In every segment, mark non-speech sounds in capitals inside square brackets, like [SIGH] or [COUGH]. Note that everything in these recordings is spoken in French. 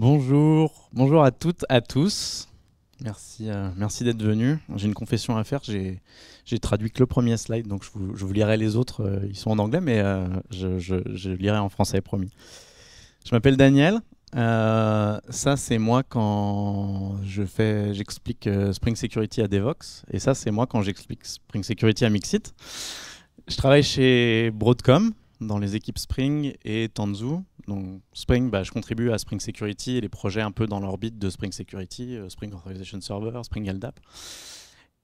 Bonjour, bonjour à toutes, à tous. Merci, euh, merci d'être venus. J'ai une confession à faire. J'ai traduit que le premier slide, donc je vous, lirai les autres. Euh, ils sont en anglais, mais euh, je, lirai en français, promis. Je m'appelle Daniel. ça, c'est moi quand je fais, j'explique Spring Security à Devox. Et ça, c'est moi quand j'explique Spring Security à Mixit. Je travaille chez Broadcom dans les équipes Spring et Tanzu donc Spring, bah, je contribue à Spring Security et les projets un peu dans l'orbite de Spring Security, euh, Spring Authorization Server, Spring LDAP.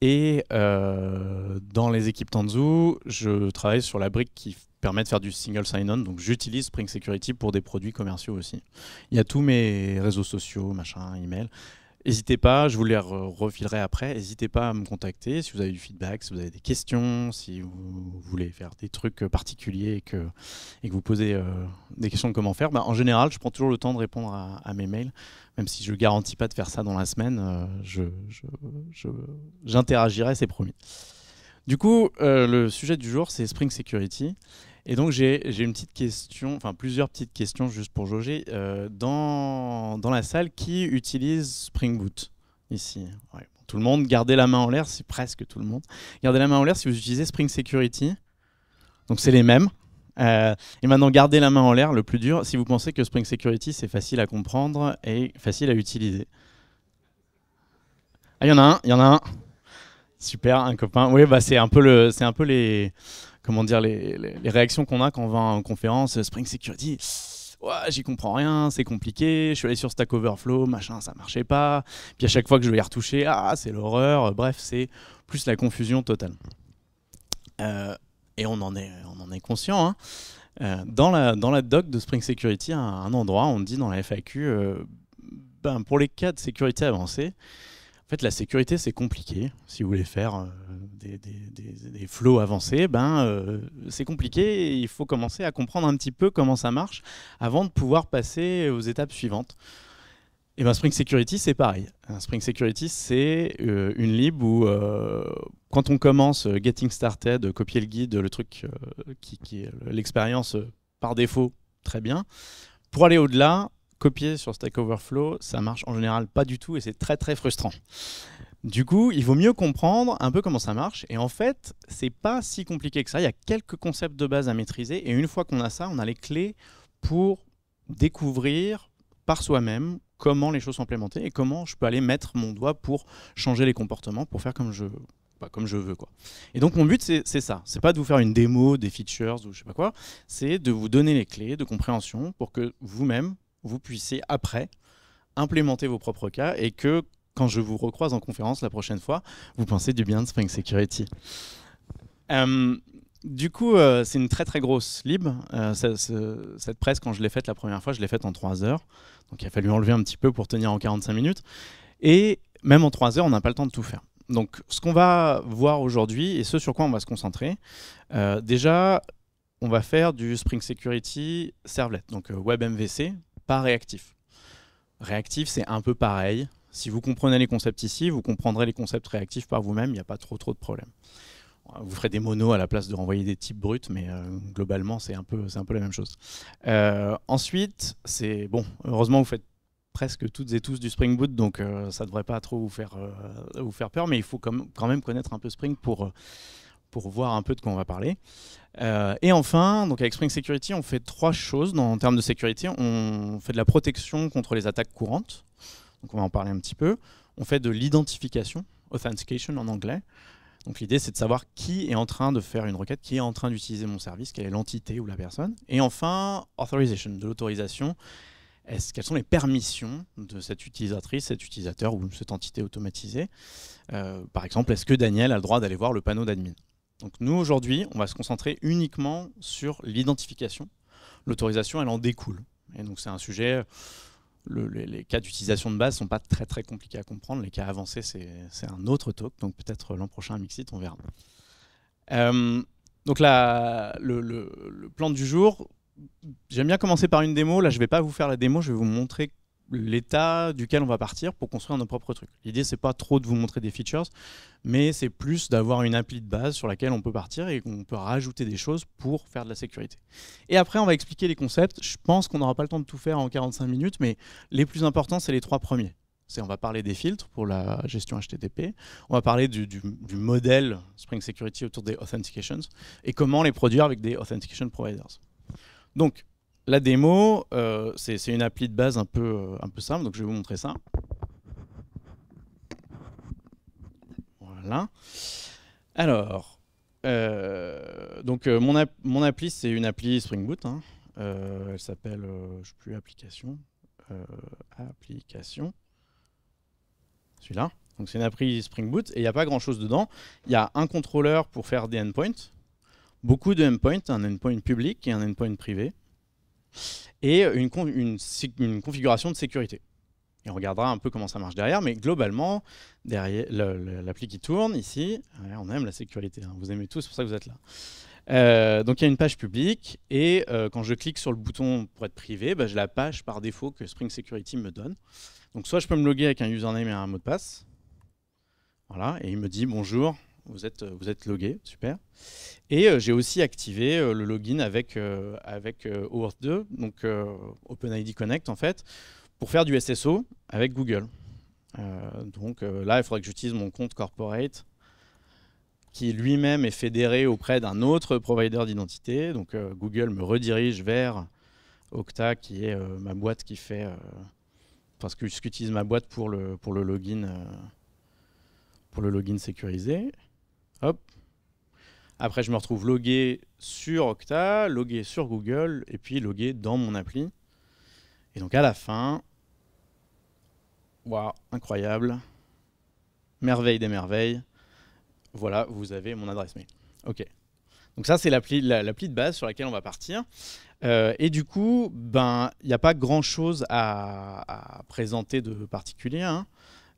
Et euh, dans les équipes Tanzu, je travaille sur la brique qui permet de faire du single sign-on. Donc j'utilise Spring Security pour des produits commerciaux aussi. Il y a tous mes réseaux sociaux, machin, email. N'hésitez pas, je vous les refilerai après. N'hésitez pas à me contacter si vous avez du feedback, si vous avez des questions, si vous voulez faire des trucs euh, particuliers et que, vous posez euh, des questions de comment faire. Bah, en général, je prends toujours le temps de répondre à, mes mails, même si je ne garantis pas de faire ça dans la semaine. Euh, j'interagirai, c'est promis. Du coup, le sujet du jour, c'est Spring Security. Et donc j'ai une petite question, enfin plusieurs petites questions juste pour jauger. Euh, dans, dans, la salle, qui utilise Spring Boot ici Tout le monde, gardez la main en l'air, c'est presque tout le monde. Gardez la main en l'air si vous utilisez Spring Security. Donc c'est les mêmes. Euh, et maintenant, gardez la main en l'air, le plus dur, si vous pensez que Spring Security, c'est facile à comprendre et facile à utiliser. Ah, il y en a un, il y en a un. Super, un copain. Oui, bah, c'est un peu, le, un peu les, comment dire, les, réactions qu'on a quand on va en conférence, euh, Spring Security. Ouais, j'y comprends rien, c'est compliqué, je suis allé sur Stack Overflow, machin, ça marchait pas. Puis à chaque fois que je vais y retoucher, ah, c'est l'horreur, euh, bref, c'est plus la confusion totale. Euh, et on en est, on en est conscient. Hein. dans, la, dans la doc de Spring Security, à un endroit, on dit dans la FAQ, ben, pour les cas de sécurité avancée, fait, la sécurité, c'est compliqué. Si vous voulez faire euh, des, des, flots avancés, ben, euh, c'est compliqué. il faut commencer à comprendre un petit peu comment ça marche avant de pouvoir passer aux étapes suivantes. Et ben, Spring Security, c'est pareil. Spring Security, c'est euh, une lib où, quand on commence Getting Started, copier le guide, le truc qui, qui est l'expérience par défaut, très bien. Pour aller au-delà, copier sur Stack Overflow, ça marche en général pas du tout et c'est très très frustrant. Du coup, il vaut mieux comprendre un peu comment ça marche. Et en fait, c'est pas si compliqué que ça. Il y a quelques concepts de base à maîtriser. Et une fois qu'on a ça, on a les clés pour découvrir par soi-même comment les choses sont implémentées et comment je peux aller mettre mon doigt pour changer les comportements, pour faire comme je, bah, comme je veux. Quoi. Et donc mon but, c'est ça. C'est pas de vous faire une démo, des features ou je sais pas quoi. C'est de vous donner les clés de compréhension pour que vous-même, vous puissiez après implémenter vos propres cas et que quand je vous recroise en conférence la prochaine fois, vous pensez du bien de Spring Security. Euh, du coup, euh, c'est une très très grosse lib. Euh, cette presse, quand je l'ai faite la première fois, je l'ai faite en 3 heures. Donc il a fallu enlever un petit peu pour tenir en 45 minutes. Et même en 3 heures, on n'a pas le temps de tout faire. Donc ce qu'on va voir aujourd'hui et ce sur quoi on va se concentrer, déjà, on va faire du Spring Security Servlet, donc WebMVC, pas réactif. Réactif, c'est un peu pareil. Si vous comprenez les concepts ici, vous comprendrez les concepts réactifs par vous-même, il n'y a pas trop trop de problèmes. Vous ferez des monos à la place de renvoyer des types bruts, mais euh, globalement, c'est un, peu, un peu la même chose. Euh, ensuite, c'est bon, heureusement, vous faites presque toutes et tous du Spring Boot, donc euh, ça ne devrait pas trop vous faire, vous faire peur, mais il faut quand même connaître un peu Spring pour pour voir un peu de quoi on va parler. Euh, et enfin, donc avec Spring Security, on fait trois choses en termes de sécurité. On fait de la protection contre les attaques courantes, donc on va en parler un petit peu. On fait de l'identification, authentication en anglais. Donc l'idée, c'est de savoir qui est en train de faire une requête, qui est en train d'utiliser mon service, quelle est l'entité ou la personne. Et enfin, authorization, de l'autorisation. quelles sont les permissions de cette utilisatrice, cet utilisateur ou cette entité automatisée euh, Par exemple, est-ce que Daniel a le droit d'aller voir le panneau d'admin donc nous, aujourd'hui, on va se concentrer uniquement sur l'identification. L'autorisation, elle en découle. Et donc c'est un sujet, les, cas d'utilisation de base ne sont pas très très compliqués à comprendre. Les cas avancés, c'est un autre talk. Donc peut-être l'an prochain à Mixit, on verra. Euh, donc la, le, le plan du jour, j'aime bien commencer par une démo. Là, je ne vais pas vous faire la démo, je vais vous montrer l'état duquel on va partir pour construire nos propres trucs. L'idée, c'est pas trop de vous montrer des features, mais c'est plus d'avoir une appli de base sur laquelle on peut partir et qu'on peut rajouter des choses pour faire de la sécurité. Et après, on va expliquer les concepts. Je pense qu'on n'aura pas le temps de tout faire en 45 minutes, mais les plus importants, c'est les trois premiers. On va parler des filtres pour la gestion HTTP, on va parler du, du modèle Spring Security autour des authentications et comment les produire avec des authentication providers. Donc, la démo, euh, c'est une appli de base euh, un peu, simple, donc je vais vous montrer ça. Voilà. Alors, euh, donc mon, appli, c'est une appli Spring Boot. Hein. elle s'appelle, je ne sais plus, application. application. Celui-là. Donc c'est une appli Spring Boot et il n'y a pas grand-chose dedans. Il y a un contrôleur pour faire des endpoints, beaucoup de endpoints, un endpoint public et un endpoint privé et une, configuration de sécurité. Et on regardera un peu comment ça marche derrière, mais globalement, derrière l'appli qui tourne ici, on aime la sécurité, hein, vous aimez tous c'est pour ça que vous êtes là. Euh, donc il y a une page publique, et euh, quand je clique sur le bouton pour être privé, bah, j'ai la page par défaut que Spring Security me donne. Donc soit je peux me loguer avec un username et un mot de passe, voilà, et il me dit bonjour, vous êtes, euh, vous êtes logué, super. Et euh, j'ai aussi activé euh, le login avec, avec OAuth 2, donc OpenID Connect en fait, pour faire du SSO avec Google. donc là, il faudrait que j'utilise mon compte corporate qui lui-même est fédéré auprès d'un autre provider d'identité. Donc Google me redirige vers Okta qui est ma boîte qui fait... parce que j'utilise ma boîte pour le, pour le login pour le login sécurisé. Après, je me retrouve logué sur Octa, logué sur Google, et puis logué dans mon appli. Et donc à la fin, waouh, incroyable, merveille des merveilles, voilà, vous avez mon adresse mail. Ok. Donc ça, c'est l'appli de base sur laquelle on va partir. Euh, et du coup, ben, il n'y a pas grand-chose à, présenter de particulier. Hein.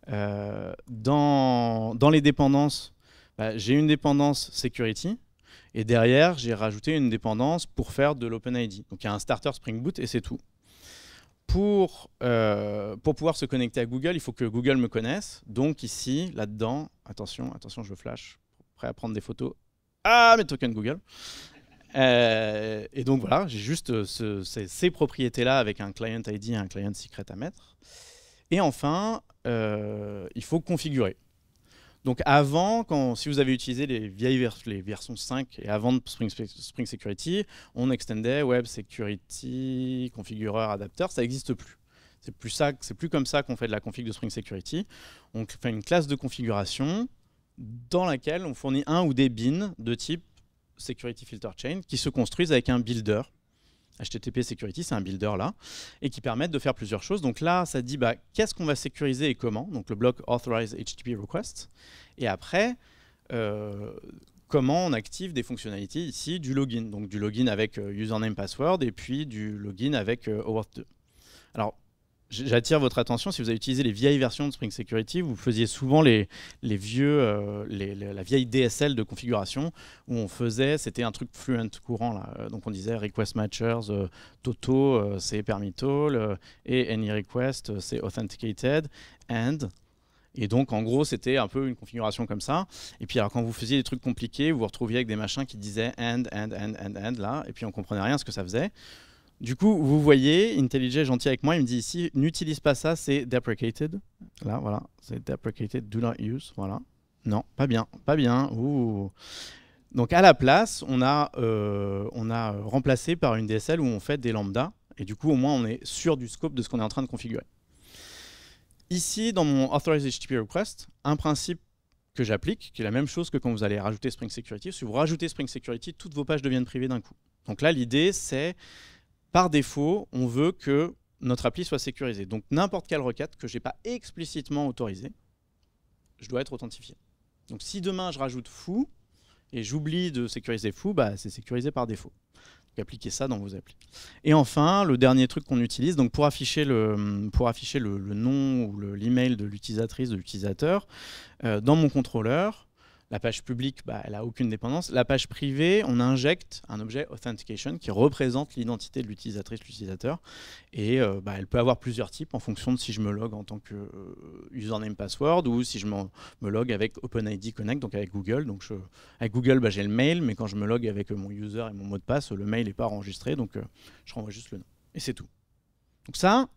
Euh, dans les dépendances, bah, j'ai une dépendance security, et derrière, j'ai rajouté une dépendance pour faire de l'OpenID. Donc il y a un starter Spring Boot et c'est tout. Pour, euh, pour pouvoir se connecter à Google, il faut que Google me connaisse. Donc ici, là-dedans, attention, attention, je flash, prêt à prendre des photos. Ah, mes tokens Google euh, Et donc voilà, j'ai juste euh, ces, propriétés-là avec un client ID et un client secret à mettre. Et enfin, il faut configurer. Donc avant, quand, si vous avez utilisé les vieilles versions 5 et avant Spring, Security, on extendait Web Security, configureur, adapter, ça n'existe plus. C'est plus, ça, plus comme ça qu'on fait de la config de Spring Security. On fait une classe de configuration dans laquelle on fournit un ou des bins de type Security Filter Chain qui se construisent avec un builder HTTP Security, c'est un builder là, et qui permettent de faire plusieurs choses. Donc là, ça dit bah, qu'est-ce qu'on va sécuriser et comment, donc le bloc Authorize HTTP Request, et après, euh, comment on active des fonctionnalités ici du login, donc du login avec euh, username password et puis du login avec euh, OAuth 2. Alors, J'attire votre attention, si vous avez utilisé les vieilles versions de Spring Security, vous faisiez souvent les, vieux, euh, la vieille DSL de configuration où on faisait, c'était un truc fluent courant, là. Euh, donc on disait request matchers, euh, Toto c'est permit et any request c'est authenticated, and. Et donc en gros c'était un peu une configuration comme ça. Et puis alors quand vous faisiez des trucs compliqués, vous vous retrouviez avec des machins qui disaient and, and, and, and, and là, et puis on comprenait rien ce que ça faisait. Du coup, vous voyez, IntelliJ est gentil avec moi, il me dit ici, n'utilise pas ça, c'est deprecated. Là, voilà, c'est deprecated, do not use, voilà. Non, pas bien, pas bien, Donc à la place, on a, euh, on a remplacé par une DSL où on fait des lambdas, et du coup, au moins, on est sûr du scope de ce qu'on est en train de configurer. Ici, dans mon Authorize HTTP Request, un principe que j'applique, qui est la même chose que quand vous allez rajouter Spring Security. Si vous rajoutez Spring Security, toutes vos pages deviennent privées d'un coup. Donc là, l'idée, c'est par défaut, on veut que notre appli soit sécurisée. Donc n'importe quelle requête que je n'ai pas explicitement autorisée, je dois être authentifié. Donc si demain je rajoute fou et j'oublie de sécuriser fou, bah, c'est sécurisé par défaut. appliquez ça dans vos applis. Et enfin, le dernier truc qu'on utilise, donc pour afficher le, pour afficher le, nom ou l'email de l'utilisatrice, de l'utilisateur, euh, dans mon contrôleur, la page publique, bah, elle n'a aucune dépendance. La page privée, on injecte un objet authentication qui représente l'identité de l'utilisatrice, l'utilisateur. Et euh, bah, elle peut avoir plusieurs types en fonction de si je me log en tant que euh, username password ou si je me log avec OpenID Connect, donc avec Google. Donc je, avec Google, bah, j'ai le mail, mais quand je me log avec euh, mon user et mon mot de passe, le mail n'est pas enregistré, donc je renvoie juste le nom. Et c'est tout. Donc ça,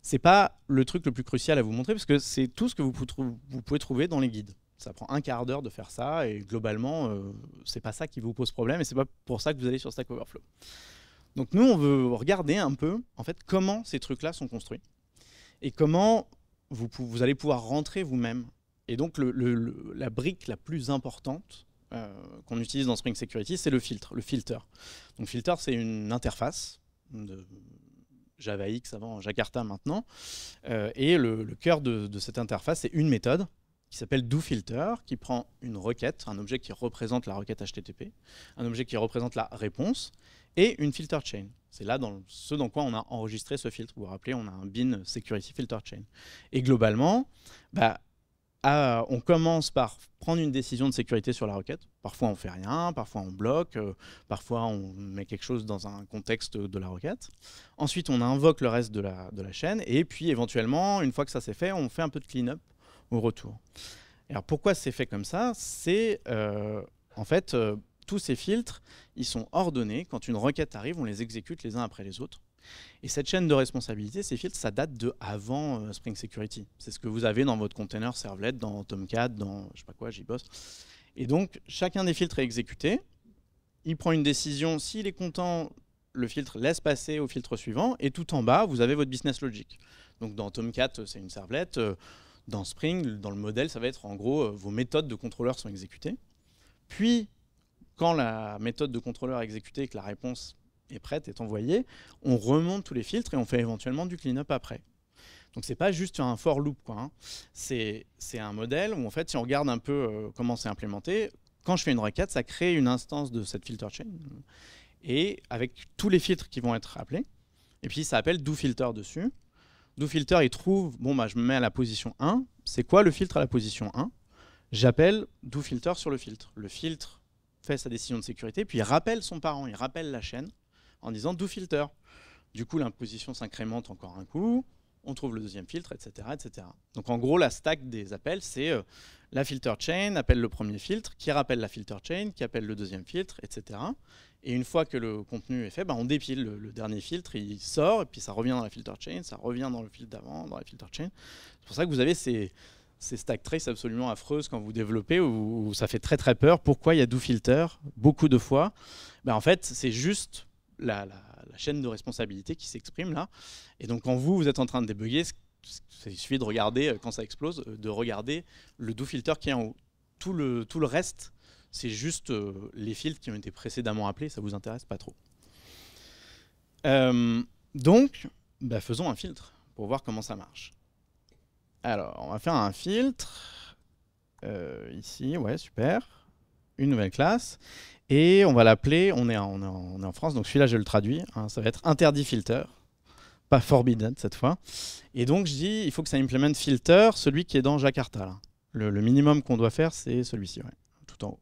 c'est pas le truc le plus crucial à vous montrer parce que c'est tout ce que vous pouvez trouver dans les guides. Ça prend un quart d'heure de faire ça et globalement, euh, c'est pas ça qui vous pose problème et c'est pas pour ça que vous allez sur Stack Overflow. Donc nous, on veut regarder un peu en fait comment ces trucs-là sont construits et comment vous, allez pouvoir rentrer vous-même. Et donc la brique la plus importante euh, qu'on utilise dans Spring Security, c'est le filtre, le filter. Donc filter, c'est une interface de Java avant Jakarta maintenant, euh, et le, cœur de, de cette interface, c'est une méthode qui s'appelle doFilter, qui prend une requête, un objet qui représente la requête HTTP, un objet qui représente la réponse, et une filter chain. C'est là dans ce dans quoi on a enregistré ce filtre. Vous vous rappelez, on a un bin security filter chain. Et globalement, bah, on commence par prendre une décision de sécurité sur la requête. Parfois on fait rien, parfois on bloque, euh, parfois on met quelque chose dans un contexte de la requête. Ensuite on invoque le reste de la, de la chaîne et puis éventuellement, une fois que ça s'est fait, on fait un peu de clean-up au retour. alors pourquoi c'est fait comme ça C'est euh, en fait euh, tous ces filtres, ils sont ordonnés. Quand une requête arrive, on les exécute les uns après les autres. Et cette chaîne de responsabilité, ces filtres, ça date de avant euh, Spring Security. C'est ce que vous avez dans votre container Servlet, dans Tomcat, dans je sais pas quoi, JBoss. Et donc chacun des filtres est exécuté. Il prend une décision. S'il est content, le filtre laisse passer au filtre suivant. Et tout en bas, vous avez votre business logic. Donc dans Tomcat, c'est une servlette. Dans Spring, dans le modèle, ça va être en gros euh, vos méthodes de contrôleur sont exécutées. Puis, quand la méthode de contrôleur est exécutée et que la réponse est prête, est envoyée, on remonte tous les filtres et on fait éventuellement du clean-up après. Donc n'est pas juste un for loop, hein. C'est un modèle où en fait, si on regarde un peu euh, comment c'est implémenté, quand je fais une requête, ça crée une instance de cette filter chain et avec tous les filtres qui vont être appelés. Et puis ça appelle do filter dessus filter il trouve, bon, bah, je me mets à la position 1. C'est quoi le filtre à la position 1 J'appelle filter sur le filtre. Le filtre fait sa décision de sécurité, puis il rappelle son parent, il rappelle la chaîne en disant filter, Du coup, l'imposition s'incrémente encore un coup, on trouve le deuxième filtre, etc., etc. Donc en gros, la stack des appels, c'est euh, la filter chain appelle le premier filtre, qui rappelle la filter chain, qui appelle le deuxième filtre, etc. Et une fois que le contenu est fait, ben, on dépile le, dernier filtre, il sort, et puis ça revient dans la filter chain, ça revient dans le filtre d'avant, dans la filter chain. C'est pour ça que vous avez ces, ces stack traces absolument affreuses quand vous développez, où, ça fait très très peur. Pourquoi il y a deux filter beaucoup de fois bah En fait, c'est juste la, chaîne de responsabilité qui s'exprime là. Et donc quand vous, vous êtes en train de débugger, il suffit de regarder, euh, quand ça explose, euh, de regarder le do filter qui est en haut. Tout le, tout le reste, c'est juste euh, les filtres qui ont été précédemment appelés, ça ne vous intéresse pas trop. donc, bah, faisons un filtre pour voir comment ça marche. Alors, on va faire un filtre. ici, ouais, super. Une nouvelle classe. Et on va l'appeler, on, est en France, donc celui-là je le traduis, hein, ça va être interdit filter pas forbidden cette fois. Et donc je dis, il faut que ça implémente filter, celui qui est dans Jakarta. Le, minimum qu'on doit faire, c'est celui-ci, tout en haut.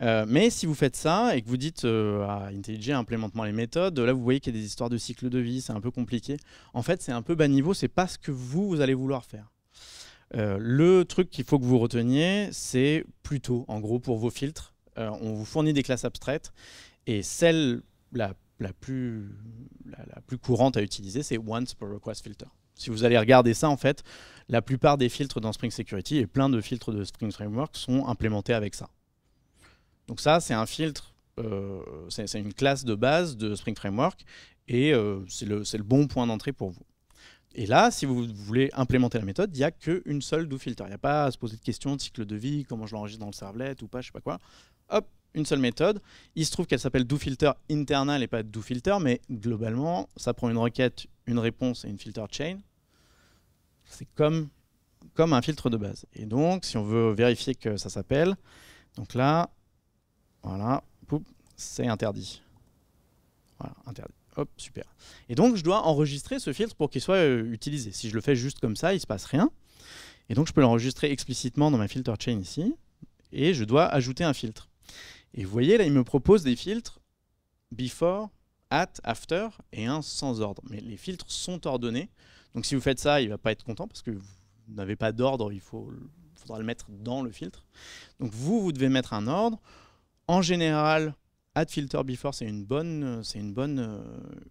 Euh, mais si vous faites ça et que vous dites euh, à IntelliJ implémentement les méthodes, là vous voyez qu'il y a des histoires de cycle de vie, c'est un peu compliqué. En fait, c'est un peu bas niveau, c'est pas ce que vous, vous allez vouloir faire. Euh, le truc qu'il faut que vous reteniez, c'est plutôt, en gros, pour vos filtres, on vous fournit des classes abstraites et celle la la plus, courante à utiliser, c'est Once per Request Filter. Si vous allez regarder ça, en fait, la plupart des filtres dans Spring Security et plein de filtres de Spring Framework sont implémentés avec ça. Donc ça, c'est un filtre, euh, c'est une classe de base de Spring Framework et euh, c'est le, bon point d'entrée pour vous. Et là, si vous voulez implémenter la méthode, il n'y a qu'une seule do filter. Il n'y a pas à se poser de questions de cycle de vie, comment je l'enregistre dans le servlet ou pas, je sais pas quoi. Hop, une seule méthode. Il se trouve qu'elle s'appelle filter internal et pas doFilter, mais globalement, ça prend une requête, une réponse et une filter chain. C'est comme, comme un filtre de base. Et donc, si on veut vérifier que ça s'appelle, donc là, voilà, c'est interdit. Voilà, interdit. Hop, super. Et donc, je dois enregistrer ce filtre pour qu'il soit euh, utilisé. Si je le fais juste comme ça, il ne se passe rien. Et donc, je peux l'enregistrer explicitement dans ma filter chain ici. Et je dois ajouter un filtre. Et vous voyez, là, il me propose des filtres before, at, after et un sans ordre. Mais les filtres sont ordonnés. Donc si vous faites ça, il ne va pas être content parce que vous n'avez pas d'ordre, il faut, faudra le mettre dans le filtre. Donc vous, vous devez mettre un ordre. En général, add filter before, c'est une bonne, c'est une bonne,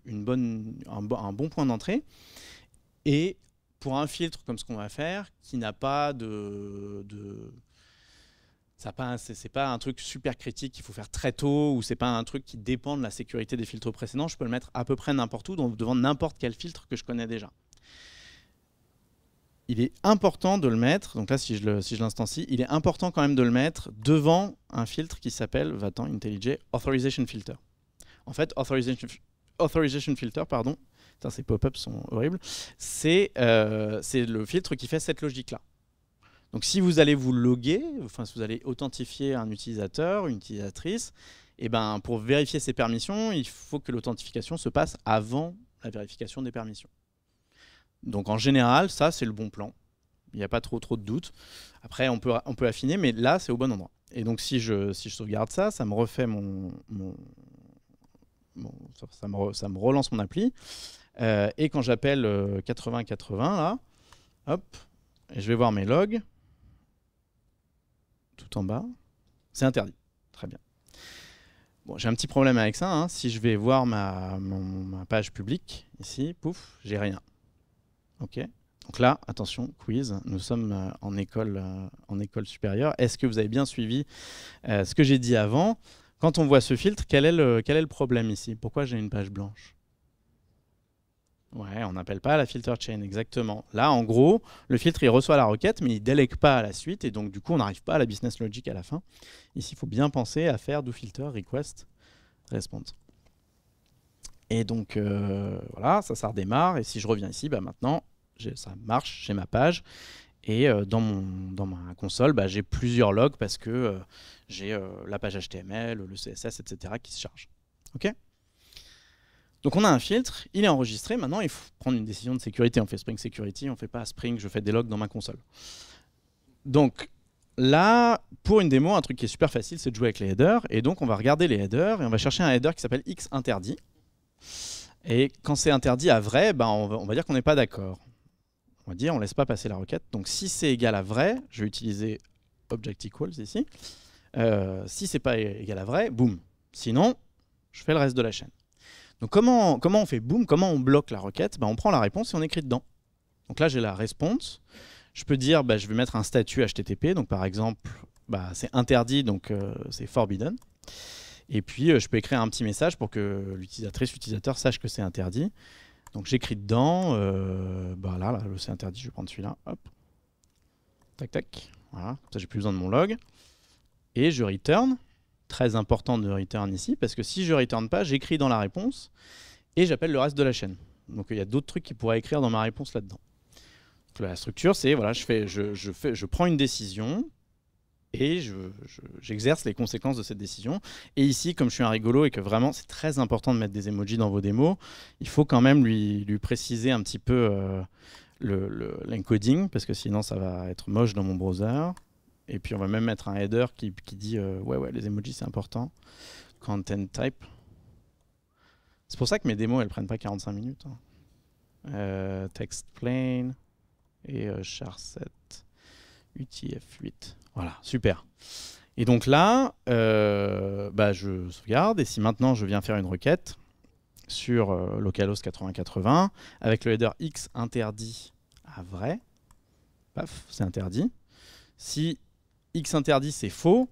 une bonne, un, bon, point d'entrée. Et pour un filtre comme ce qu'on va faire, qui n'a pas de ce n'est c'est, pas un truc super critique qu'il faut faire très tôt ou c'est pas un truc qui dépend de la sécurité des filtres précédents. Je peux le mettre à peu près n'importe où, devant n'importe quel filtre que je connais déjà. Il est important de le mettre, donc là si je, si l'instancie, il est important quand même de le mettre devant un filtre qui s'appelle, va-t'en IntelliJ, Authorization Filter. En fait, Authorization, Filter, pardon, ces pop-ups sont horribles, euh, c'est le filtre qui fait cette logique-là. Donc si vous allez vous loguer, enfin si vous allez authentifier un utilisateur, une utilisatrice, et eh ben pour vérifier ses permissions, il faut que l'authentification se passe avant la vérification des permissions. Donc en général, ça c'est le bon plan. Il n'y a pas trop trop de doutes. Après, on peut, on peut affiner, mais là c'est au bon endroit. Et donc si je, si je sauvegarde ça, ça me refait mon, ça, me relance mon appli. Euh, et quand j'appelle 8080, euh, là, hop, et je vais voir mes logs tout en bas. C'est interdit. Très bien. Bon, j'ai un petit problème avec ça. Hein. Si je vais voir ma, page publique, ici, pouf, j'ai rien. OK Donc là, attention, quiz, nous sommes euh, en école, euh, en école supérieure. Est-ce que vous avez bien suivi euh, ce que j'ai dit avant Quand on voit ce filtre, quel est quel est le problème ici Pourquoi j'ai une page blanche Ouais, on n'appelle pas la filter chain, exactement. Là, en gros, le filtre, il reçoit la requête, mais il ne délègue pas à la suite, et donc du coup, on n'arrive pas à la business logic à la fin. Ici, il faut bien penser à faire do filter request response. Et donc, euh, voilà, ça, ça redémarre, et si je reviens ici, bah, maintenant, ça marche, j'ai ma page, et euh, dans, mon, dans ma console, bah, j'ai plusieurs logs parce que euh, j'ai la page HTML, le CSS, etc. qui se charge. OK donc on a un filtre, il est enregistré, maintenant il faut prendre une décision de sécurité. On fait Spring Security, on ne fait pas Spring, je fais des logs dans ma console. Donc là, pour une démo, un truc qui est super facile, c'est de jouer avec les headers. Et donc on va regarder les headers et on va chercher un header qui s'appelle X interdit. Et quand c'est interdit à vrai, ben on, va, dire qu'on n'est pas d'accord. On va dire on ne laisse pas passer la requête. Donc si c'est égal à vrai, je vais utiliser object equals ici. Euh, si c'est pas égal à vrai, boum. Sinon, je fais le reste de la chaîne. Donc comment, comment on fait boum Comment on bloque la requête bah, On prend la réponse et on écrit dedans. Donc là, j'ai la réponse. Je peux dire, bah, je vais mettre un statut HTTP. Donc par exemple, bah, c'est interdit, donc euh, c'est forbidden. Et puis, euh, je peux écrire un petit message pour que l'utilisatrice, l'utilisateur sache que c'est interdit. Donc j'écris dedans, euh, bah là, c'est interdit, je vais prendre celui-là, hop. Tac, tac, voilà, comme ça j'ai plus besoin de mon log. Et je return, très important de return ici, parce que si je return pas, j'écris dans la réponse et j'appelle le reste de la chaîne. Donc il y a d'autres trucs qui pourraient écrire dans ma réponse là-dedans. La structure, c'est voilà, je, fais, je, je, fais, je prends une décision et j'exerce les conséquences de cette décision. Et ici, comme je suis un rigolo et que vraiment c'est très important de mettre des emojis dans vos démos, il faut quand même lui, lui préciser un petit peu euh, l'encoding, le, parce que sinon ça va être moche dans mon browser. Et puis on va même mettre un header qui, qui dit euh, ouais ouais les emojis c'est important. Content type. C'est pour ça que mes démos elles prennent pas 45 minutes. Hein. Euh, text plain et euh, char 7 UTF8. Voilà, super. Et donc là, bah, je sauvegarde et si maintenant je viens faire une requête sur localhost 8080 avec le header X interdit à vrai, paf, c'est interdit si X interdit, c'est faux,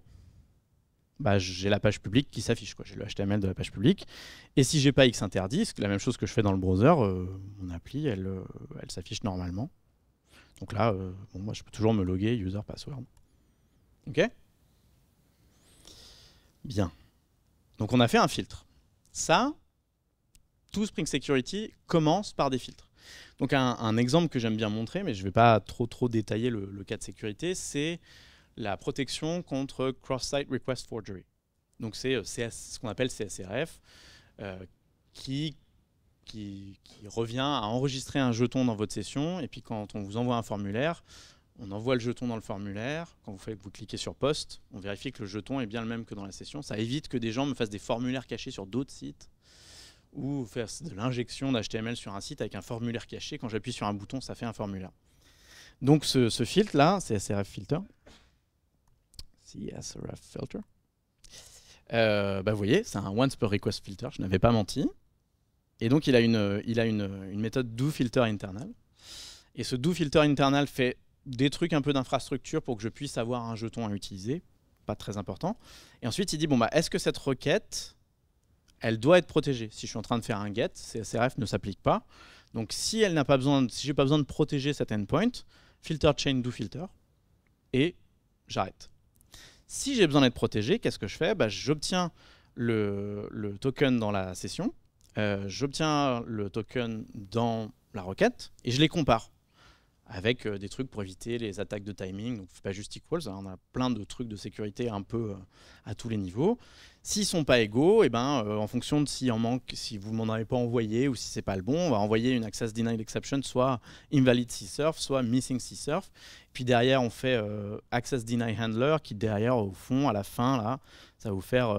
bah, j'ai la page publique qui s'affiche. J'ai le HTML de la page publique. Et si j'ai pas X interdit, c'est la même chose que je fais dans le browser, euh, mon appli, elle, euh, elle s'affiche normalement. Donc là, euh, moi, je peux toujours me loguer user password. OK Bien. Donc on a fait un filtre. Ça, tout Spring Security commence par des filtres. Donc un, exemple que j'aime bien montrer, mais je ne vais pas trop trop détailler le cas de sécurité, c'est la protection contre Cross-Site Request Forgery. Donc c'est euh, ce qu'on appelle CSRF, euh, qui, qui, revient à enregistrer un jeton dans votre session, et puis quand on vous envoie un formulaire, on envoie le jeton dans le formulaire, quand vous, faites, vous cliquez sur Post, on vérifie que le jeton est bien le même que dans la session, ça évite que des gens me fassent des formulaires cachés sur d'autres sites, ou faire de l'injection d'HTML sur un site avec un formulaire caché, quand j'appuie sur un bouton, ça fait un formulaire. Donc ce, ce filtre là, CSRF filter, filter. Euh, bah, voyez, c'est un once per request filter, je n'avais pas menti. Et donc il a une, méthode do filter internal. Et ce do filter internal fait des trucs un peu d'infrastructure pour que je puisse avoir un jeton à utiliser, pas très important. Et ensuite il dit, bon bah, est-ce que cette requête, elle doit être protégée Si je suis en train de faire un get, CSRF ne s'applique pas. Donc si elle n'a pas besoin, si j'ai pas besoin de protéger cet endpoint, filter chain do filter, et j'arrête. Si j'ai besoin d'être protégé, qu'est-ce que je fais bah, J'obtiens le, token dans la session, euh, j'obtiens le token dans la requête et je les compare avec euh, des trucs pour éviter les attaques de timing. Donc, pas juste equals, hein. on a plein de trucs de sécurité un peu euh, à tous les niveaux. S'ils sont pas égaux, et eh ben, euh, en fonction de si en manque, si vous m'en avez pas envoyé ou si c'est pas le bon, on va envoyer une access denied exception, soit invalid C-Surf, soit missing C-Surf, Puis derrière, on fait access deny handler qui derrière, au fond, à la fin, là, ça va vous faire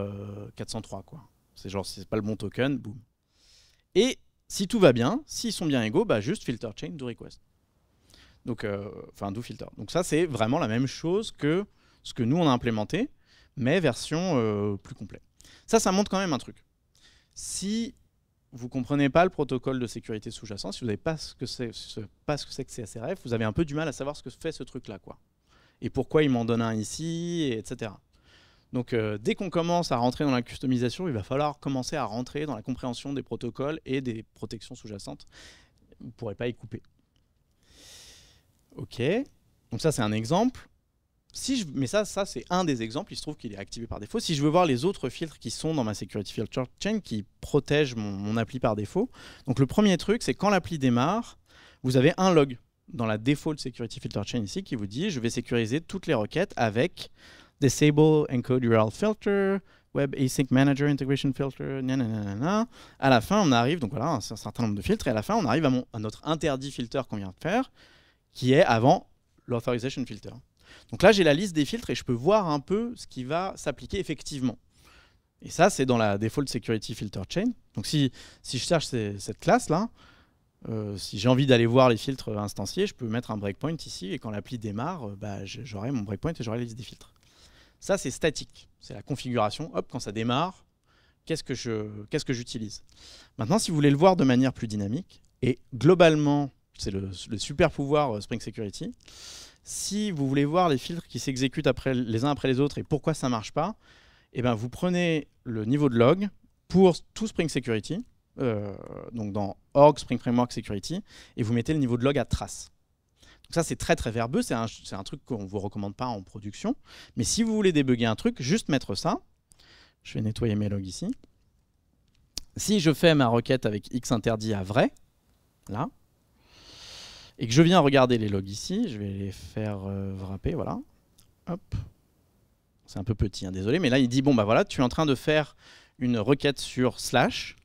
403 quoi. C'est genre si c'est pas le bon token, boum. Et si tout va bien, s'ils sont bien égaux, bah juste filter chain do request. Donc, euh, enfin, do filter. Donc ça, c'est vraiment la même chose que ce que nous, on a implémenté, mais version euh, plus complète. Ça, ça montre quand même un truc. Si vous ne comprenez pas le protocole de sécurité sous-jacent, si vous n'avez pas ce que c'est que c'est que CSRF, vous avez un peu du mal à savoir ce que fait ce truc-là, quoi. Et pourquoi il m'en donne un ici, etc. Donc euh, dès qu'on commence à rentrer dans la customisation, il va falloir commencer à rentrer dans la compréhension des protocoles et des protections sous-jacentes. Vous ne pourrez pas y couper. Ok. Donc ça, c'est un exemple. Si je, mais ça, ça c'est un des exemples. Il se trouve qu'il est activé par défaut. Si je veux voir les autres filtres qui sont dans ma Security Filter Chain qui protègent mon, appli par défaut, donc le premier truc, c'est quand l'appli démarre, vous avez un log dans la default Security Filter Chain ici qui vous dit je vais sécuriser toutes les requêtes avec Disable Encode URL Filter, Web Async Manager Integration Filter, nanana. À la fin, on arrive, donc voilà, un certain nombre de filtres, et à la fin, on arrive à, mon, à notre interdit filter qu'on vient de faire qui est avant l'authorization filter. Donc là, j'ai la liste des filtres et je peux voir un peu ce qui va s'appliquer effectivement. Et ça, c'est dans la default security filter chain. Donc si, si je cherche cette classe-là, euh, si j'ai envie d'aller voir les filtres instanciés, je peux mettre un breakpoint ici et quand l'appli démarre, euh, bah, j'aurai mon breakpoint et j'aurai la liste des filtres. Ça, c'est statique. C'est la configuration. Hop, quand ça démarre, qu'est-ce que j'utilise ce que Maintenant, si vous voulez le voir de manière plus dynamique et globalement c'est le, super pouvoir euh, Spring Security. Si vous voulez voir les filtres qui s'exécutent après, les uns après les autres et pourquoi ça ne marche pas, eh ben vous prenez le niveau de log pour tout Spring Security, euh, donc dans org Spring Framework Security, et vous mettez le niveau de log à trace. ça, c'est très très verbeux, c'est un, un, truc qu'on ne vous recommande pas en production. Mais si vous voulez débugger un truc, juste mettre ça. Je vais nettoyer mes logs ici. Si je fais ma requête avec x interdit à vrai, là, et que je viens regarder les logs ici, je vais les faire wrapper, euh, voilà. Hop. C'est un peu petit, hein, désolé, mais là il dit, bon bah voilà, tu es en train de faire une requête sur slash,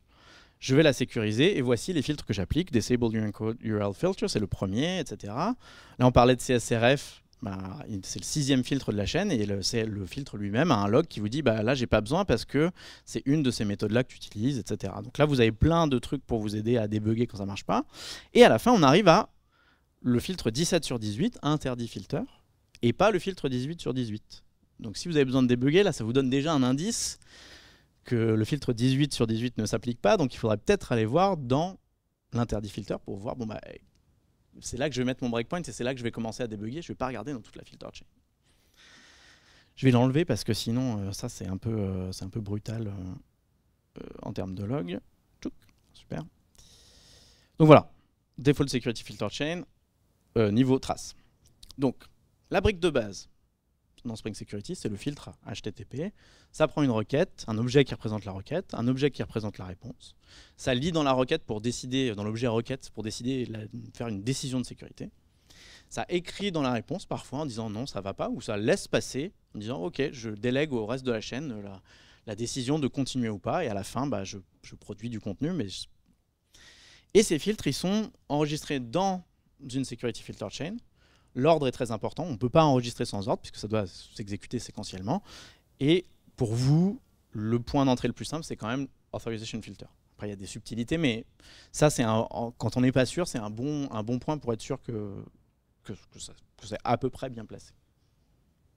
je vais la sécuriser et voici les filtres que j'applique. Disable URL filter, c'est le premier, etc. Là, on parlait de CSRF, bah, c'est le sixième filtre de la chaîne et c'est le filtre lui-même a un log qui vous dit bah, là, j'ai pas besoin parce que c'est une de ces méthodes-là que tu utilises, etc. Donc là, vous avez plein de trucs pour vous aider à débugger quand ça marche pas. Et à la fin, on arrive à le filtre 17 sur 18 interdit filter et pas le filtre 18 sur 18. Donc si vous avez besoin de débugger, là ça vous donne déjà un indice que le filtre 18 sur 18 ne s'applique pas, donc il faudrait peut-être aller voir dans l'interdit filter pour voir, bon bah c'est là que je vais mettre mon breakpoint et c'est là que je vais commencer à débugger, je ne vais pas regarder dans toute la filter chain. Je vais l'enlever parce que sinon euh, ça c'est un, peu, euh, un peu brutal euh, en termes de log. Super. Donc voilà, default security filter chain, euh, niveau trace. Donc, la brique de base dans Spring Security, c'est le filtre HTTP. Ça prend une requête, un objet qui représente la requête, un objet qui représente la réponse. Ça lit dans la requête pour décider, euh, dans l'objet requête, pour décider, faire une décision de sécurité. Ça écrit dans la réponse parfois en disant non, ça va pas, ou ça laisse passer en disant ok, je délègue au reste de la chaîne euh, la, décision de continuer ou pas, et à la fin, bah, je, produis du contenu. Mais Et ces filtres, ils sont enregistrés dans d'une security filter chain. L'ordre est très important. On ne peut pas enregistrer sans ordre puisque ça doit s'exécuter séquentiellement. Et pour vous, le point d'entrée le plus simple, c'est quand même authorization filter. Après, il y a des subtilités, mais ça, c'est quand on n'est pas sûr, c'est un bon, un bon point pour être sûr que, c'est à peu près bien placé.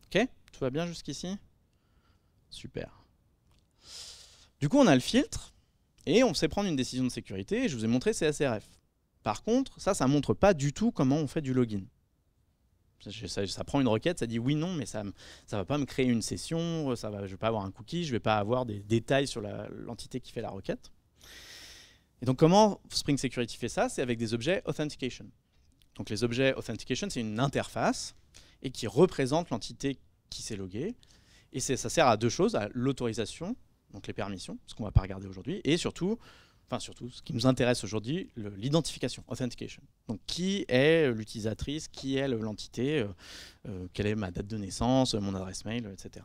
Ok Tout va bien jusqu'ici Super. Du coup, on a le filtre et on sait prendre une décision de sécurité. je vous ai montré CSRF. Par contre, ça, ça ne montre pas du tout comment on fait du login. Ça, prend une requête, ça dit oui, non, mais ça ne va pas me créer une session, ça va, je ne vais pas avoir un cookie, je ne vais pas avoir des détails sur l'entité qui fait la requête. Et donc comment Spring Security fait ça C'est avec des objets authentication. Donc les objets authentication, c'est une interface et qui représente l'entité qui s'est loguée. Et ça sert à deux choses, à l'autorisation, donc les permissions, ce qu'on ne va pas regarder aujourd'hui, et surtout enfin surtout ce qui nous intéresse aujourd'hui, l'identification, authentication. Donc qui est l'utilisatrice, qui est l'entité, euh, euh, quelle est ma date de naissance, mon adresse mail, etc.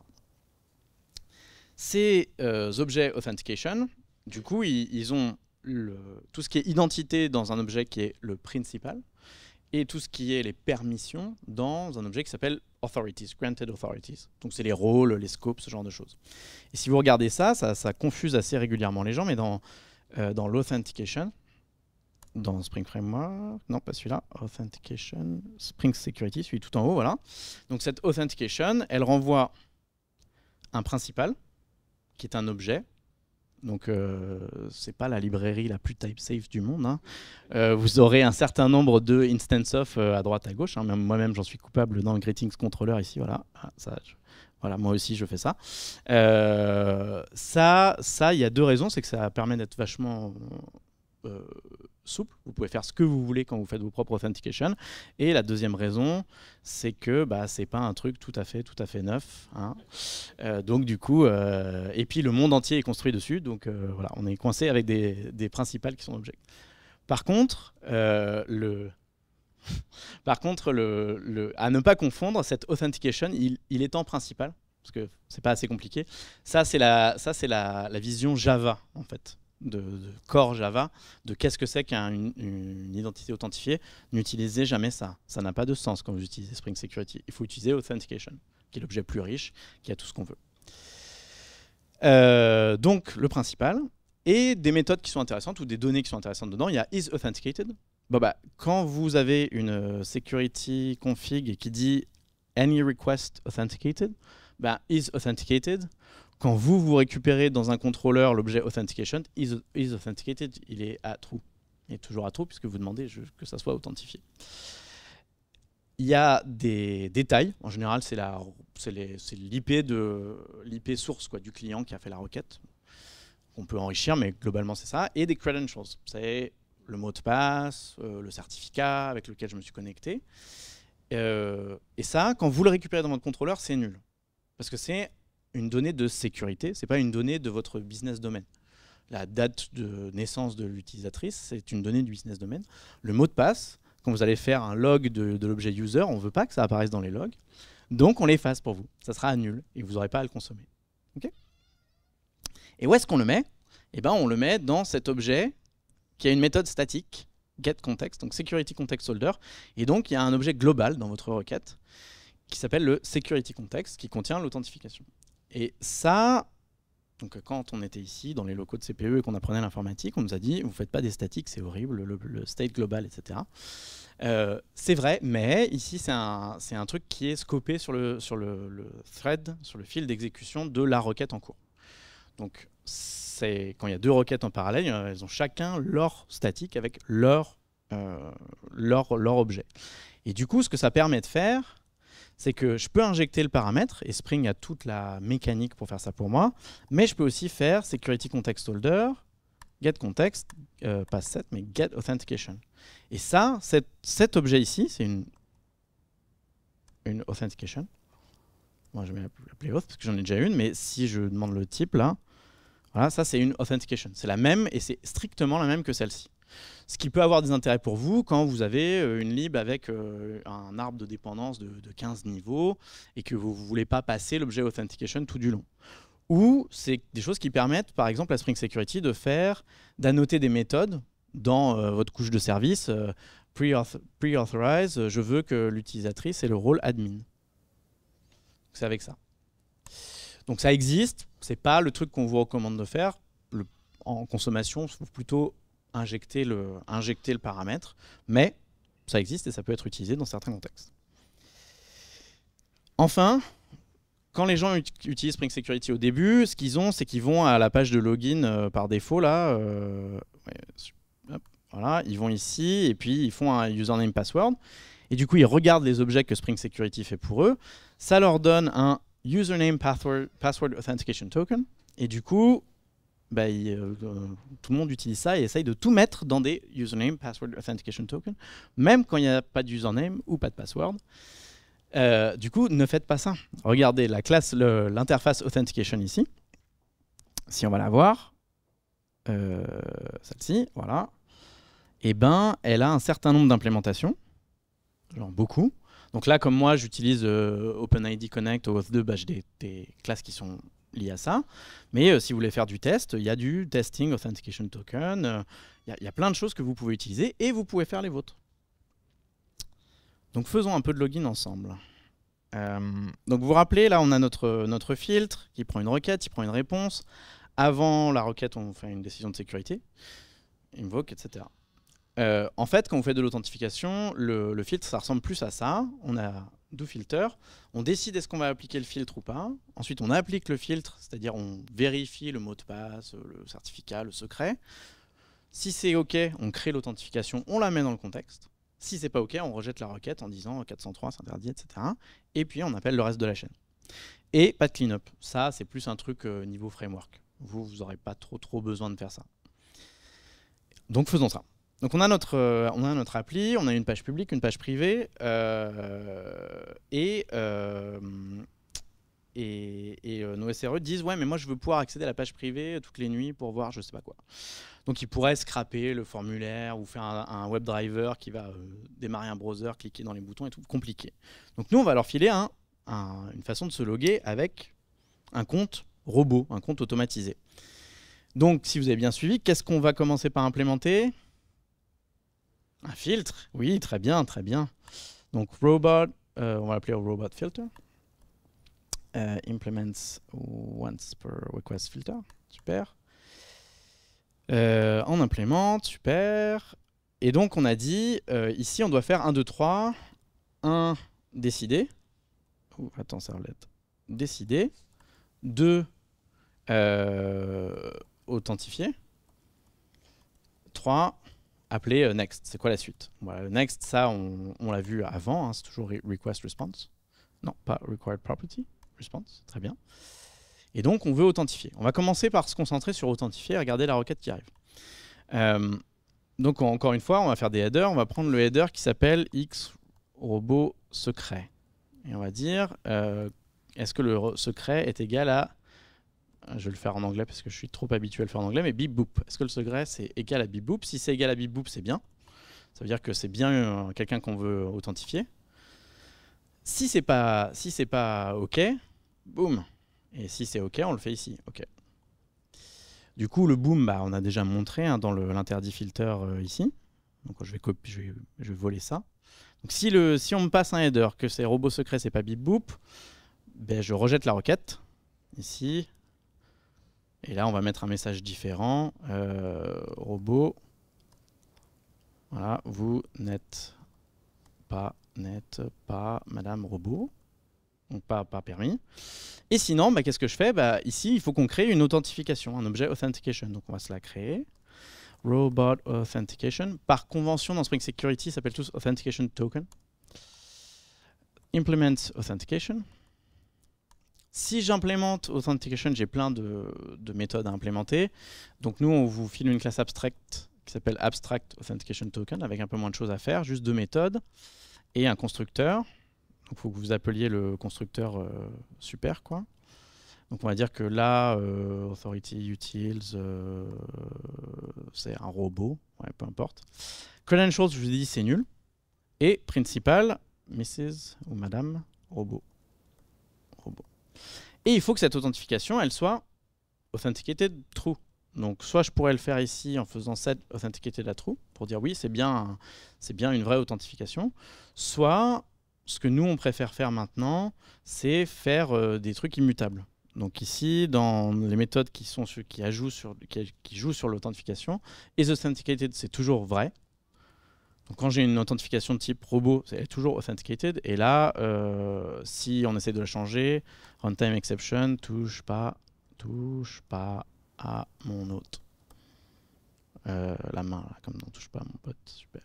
Ces euh, objets authentication, du coup, ils, ont le, tout ce qui est identité dans un objet qui est le principal, et tout ce qui est les permissions dans un objet qui s'appelle authorities, granted authorities. Donc c'est les rôles, les scopes, ce genre de choses. Et si vous regardez ça, ça, ça confuse assez régulièrement les gens, mais dans euh, dans l'authentication, dans Spring Framework, non pas celui-là, authentication, Spring Security, celui tout en haut, voilà. Donc cette authentication, elle renvoie un principal, qui est un objet, donc euh, c'est pas la librairie la plus type safe du monde. Hein. Euh, vous aurez un certain nombre de instance of à droite à gauche. Hein. Moi-même j'en suis coupable dans le greetings controller ici. Voilà, ah, ça, voilà, moi aussi je fais ça. Euh, ça, ça, il y a deux raisons, c'est que ça permet d'être vachement euh, souple. Vous pouvez faire ce que vous voulez quand vous faites vos propres authentication. Et la deuxième raison, c'est que bah c'est pas un truc tout à fait, tout à fait neuf. Hein. Euh, donc du coup, et puis le monde entier est construit dessus, donc voilà, on est coincé avec des, des, principales qui sont objets. Par contre, le [LAUGHS] Par contre, à ne pas confondre, cette authentication, il, est en principal, parce que c'est pas assez compliqué. Ça, c'est la, ça, c'est la, vision Java, en fait, de, core Java, de qu'est-ce que c'est qu'une identité authentifiée. N'utilisez jamais ça. Ça n'a pas de sens quand vous utilisez Spring Security. Il faut utiliser authentication, qui est l'objet plus riche, qui a tout ce qu'on veut. Euh, donc, le principal. Et des méthodes qui sont intéressantes ou des données qui sont intéressantes dedans. Il y a isAuthenticated, bah, quand vous avez une euh, security config qui dit any request authenticated, bah, is authenticated. Quand vous vous récupérez dans un contrôleur l'objet authentication, is, authenticated, il est à true. Il est toujours à true puisque vous demandez que ça soit authentifié. Il y a des détails. En général, c'est l'IP de l'IP source du client qui a fait la requête. On peut enrichir, mais globalement c'est ça. Et des credentials. C'est le mot de passe, euh, le certificat avec lequel je me suis connecté. Euh, et ça, quand vous le récupérez dans votre contrôleur, c'est nul. Parce que c'est une donnée de sécurité, c'est pas une donnée de votre business domaine. La date de naissance de l'utilisatrice, c'est une donnée du business domain. Le mot de passe, quand vous allez faire un log de, l'objet user, on ne veut pas que ça apparaisse dans les logs. Donc on l'efface pour vous. Ça sera nul et vous n'aurez pas à le consommer. Ok et où est-ce qu'on le met Eh ben, on le met dans cet objet qui a une méthode statique, getContext, donc securityContextHolder. Et donc, il y a un objet global dans votre requête qui s'appelle le securityContext, qui contient l'authentification. Et ça, donc quand on était ici dans les locaux de CPE et qu'on apprenait l'informatique, on nous a dit vous faites pas des statiques, c'est horrible, le, state global, etc. Euh, c'est vrai, mais ici c'est un, un, truc qui est scopé sur le, sur le thread, sur le fil d'exécution de la requête en cours. Donc c'est quand il y a deux requêtes en parallèle, euh, elles ont chacun leur statique avec euh, leur, objet. Et du coup, ce que ça permet de faire, c'est que je peux injecter le paramètre, et Spring a toute la mécanique pour faire ça pour moi, mais je peux aussi faire security context holder, get context, euh, pas set, mais get authentication. Et ça, cet, objet ici, c'est une, une authentication. Moi, je vais l'appeler auth parce que j'en ai déjà une, mais si je demande le type là, voilà, ça c'est une authentication. C'est la même et c'est strictement la même que celle-ci. Ce qui peut avoir des intérêts pour vous quand vous avez euh, une lib avec euh, un arbre de dépendance de, 15 niveaux et que vous ne voulez pas passer l'objet authentication tout du long. Ou c'est des choses qui permettent, par exemple, à Spring Security de faire, d'annoter des méthodes dans euh, votre couche de service. Pre-authorize, je veux que l'utilisatrice ait le rôle admin. C'est avec ça. Donc ça existe, c'est pas le truc qu'on vous recommande de faire. en consommation, il plutôt injecter le, paramètre, mais ça existe et ça peut être utilisé dans certains contextes. Enfin, quand les gens utilisent Spring Security au début, ce qu'ils ont, c'est qu'ils vont à la page de login euh, par défaut, là, euh, voilà, ils vont ici, et puis ils font un username password, et du coup ils regardent les objets que Spring Security fait pour eux, ça leur donne un username password, password authentication token. Et du coup, bah, euh, tout le monde utilise ça et essaye de tout mettre dans des username password authentication token, même quand il n'y a pas de username ou pas de password. Euh, du coup, ne faites pas ça. Regardez la classe, l'interface authentication ici. Si on va la voir, euh, celle-ci, voilà. Et eh ben, elle a un certain nombre d'implémentations, genre beaucoup. Donc là, comme moi, j'utilise euh, OpenID Connect, OAuth 2, j'ai des, classes qui sont liées à ça. Mais euh, si vous voulez faire du test, il y a du testing, authentication token, euh, il y, a plein de choses que vous pouvez utiliser et vous pouvez faire les vôtres. Donc faisons un peu de login ensemble. donc vous vous rappelez, là on a notre, notre filtre qui prend une requête, il prend une réponse. Avant la requête, on fait une décision de sécurité, invoke, etc. Euh, en fait, quand on fait de l'authentification, le, filtre, ça ressemble plus à ça. On a deux filters. On décide est-ce qu'on va appliquer le filtre ou pas. Ensuite, on applique le filtre, c'est-à-dire on vérifie le mot de passe, le certificat, le secret. Si c'est OK, on crée l'authentification, on la met dans le contexte. Si c'est pas OK, on rejette la requête en disant 403, c'est interdit, etc. Et puis on appelle le reste de la chaîne. Et pas de clean-up. Ça, c'est plus un truc euh, niveau framework. Vous, vous n'aurez pas trop, trop besoin de faire ça. Donc faisons ça. Donc on a, notre, euh, on a notre appli, on a une page publique, une page privée, euh, euh, et, et, nos SRE disent ouais mais moi je veux pouvoir accéder à la page privée toutes les nuits pour voir je sais pas quoi. Donc ils pourraient scraper le formulaire ou faire un, web driver qui va démarrer un browser, cliquer dans les boutons et tout, compliqué. Donc nous on va leur filer une façon de se loguer avec un compte robot, un compte automatisé. Donc si vous avez bien suivi, qu'est-ce qu'on va commencer par implémenter un filtre Oui, très bien, très bien. Donc robot, euh, on va l'appeler robot filter. Euh, implements once per request filter. Super. Euh, on implémente, super. Et donc on a dit, euh, ici on doit faire 1, 2, 3, 1, décider. Ouh, attends, servlette. Décider. 2, euh, authentifier. 3, Appeler euh, next. C'est quoi la suite Next, ça, on, l'a vu avant, hein, c'est toujours request response. Non, pas required property, response, très bien. Et donc, on veut authentifier. On va commencer par se concentrer sur authentifier regarder la requête qui arrive. Euh, donc, encore une fois, on va faire des headers. On va prendre le header qui s'appelle X robot secret. Et on va dire, euh, est-ce que le secret est égal à je vais le faire en anglais parce que je suis trop habitué à le faire en anglais, mais bip boop. Est-ce que le secret c'est égal à bip boop Si c'est égal à bip boop, c'est bien. Ça veut dire que c'est bien euh, quelqu'un qu'on veut authentifier. Si c'est pas, si c'est pas OK, boum. Et si c'est OK, on le fait ici. OK. Du coup, le boom, bah, on a déjà montré hein, dans l'interdit filter euh, ici. Donc je vais, je je vais, voler ça. Donc si, le, si on me passe un header, que c'est robot secret, c'est pas bip boop, ben, je rejette la requête. Ici, et là, on va mettre un message différent. Euh, robot, voilà, vous n'êtes pas, pas Madame Robot. Donc pas, pas permis. Et sinon, bah, qu'est-ce que je fais bah, Ici, il faut qu'on crée une authentification, un objet authentication. Donc on va se la créer. Robot authentication. Par convention, dans Spring Security, ça s'appelle tous authentication token. Implement authentication. Si j'implémente Authentication, j'ai plein de, méthodes à implémenter. Donc nous, on vous file une classe abstracte qui s'appelle Abstract Authentication Token, avec un peu moins de choses à faire, juste deux méthodes et un constructeur. Il faut que vous appeliez le constructeur euh, super. quoi. Donc on va dire que là, euh, Authority Utils, euh, c'est un robot, peu importe. Credentials, je vous dis, c'est nul. Et principal, Mrs. ou Madame Robot. Et il faut que cette authentification, elle soit authenticated true. Donc soit je pourrais le faire ici en faisant cette authenticated la true pour dire oui, c'est bien, bien une vraie authentification, soit ce que nous on préfère faire maintenant, c'est faire euh, des trucs immutables. Donc ici, dans les méthodes qui, sont, qui, jouent sur, qui, qui jouent sur l'authentification, is authenticated c'est toujours vrai, donc quand j'ai une authentification de type robot, c'est est toujours authenticated. Et là, euh, si on essaie de la changer, runtime exception, touche pas, touche pas à mon hôte. Euh, la main, comme non, touche pas mon pote, super.